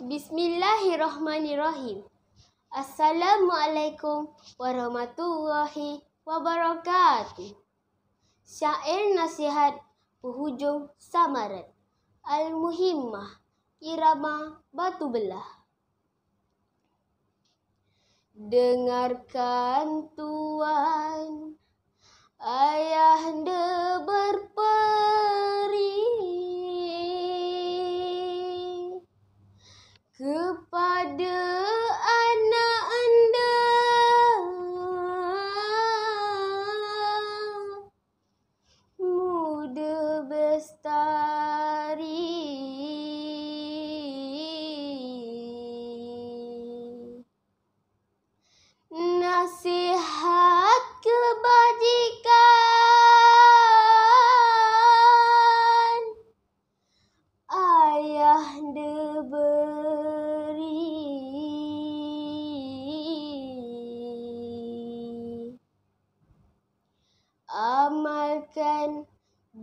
Bismillahirrahmanirrahim. Assalamualaikum warahmatullahi wabarakatuh. Syair nasihat penghujung samarat. Al-Muhimmah Irama Batu Belah. Dengarkan tuan, ayah de berpegang.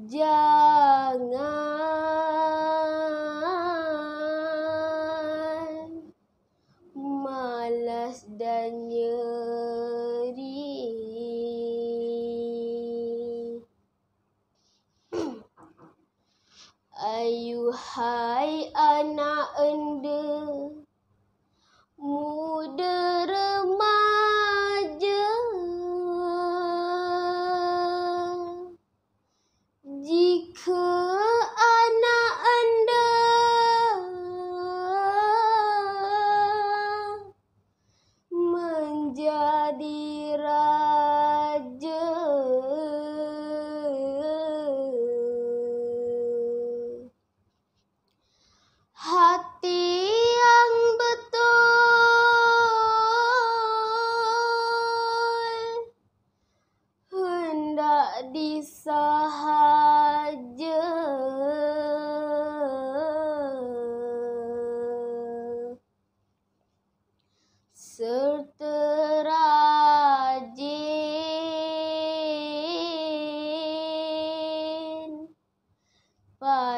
jangan malas dan nyeri ayuhai anak endah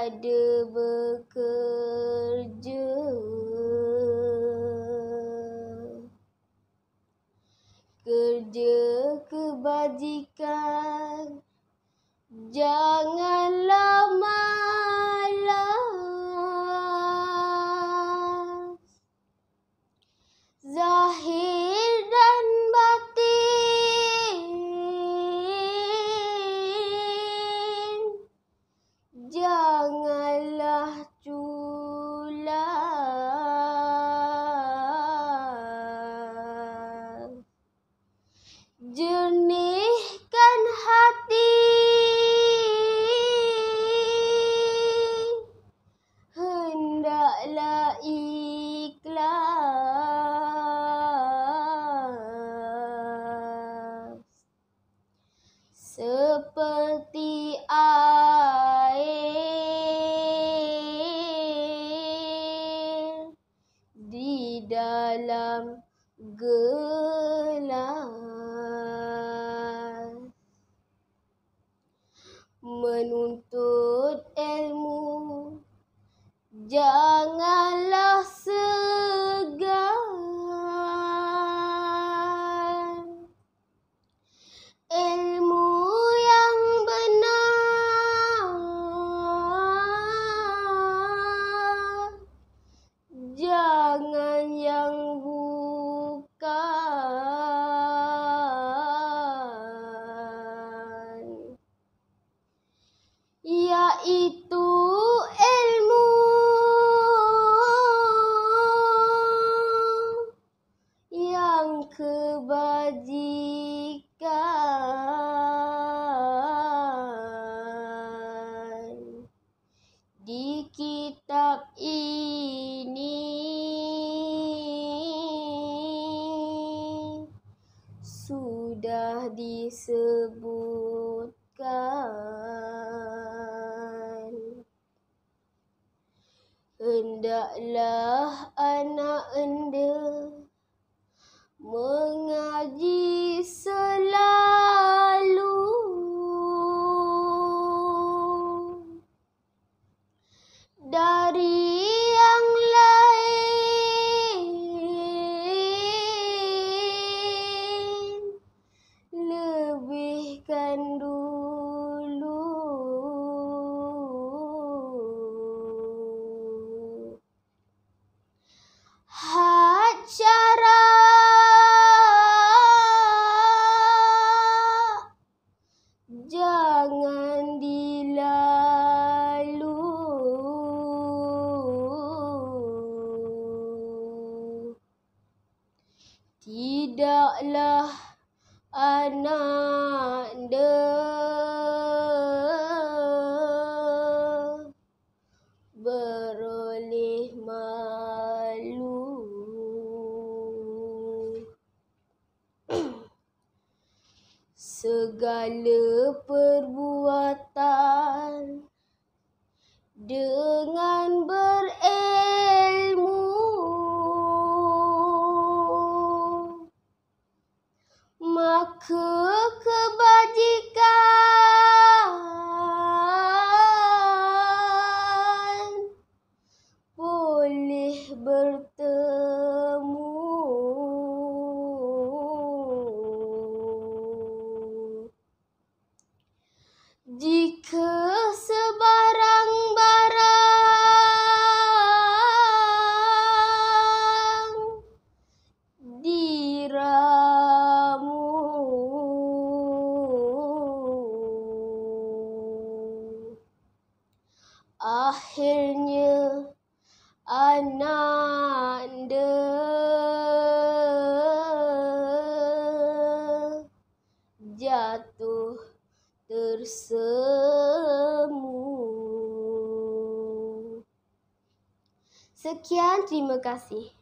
Ada bekerja kerja kebajikan janganlah Jernihkan hati Hendaklah ikhlas Seperti air Di dalam gelap. menuntut ilmu. Janganlah sebab ini sudah disebutkan hendaklah anak anda mengaji Tidaklah anak beroleh malu segala perbuatan dengan akhirnya ananda jatuh tersemu Sekian terima kasih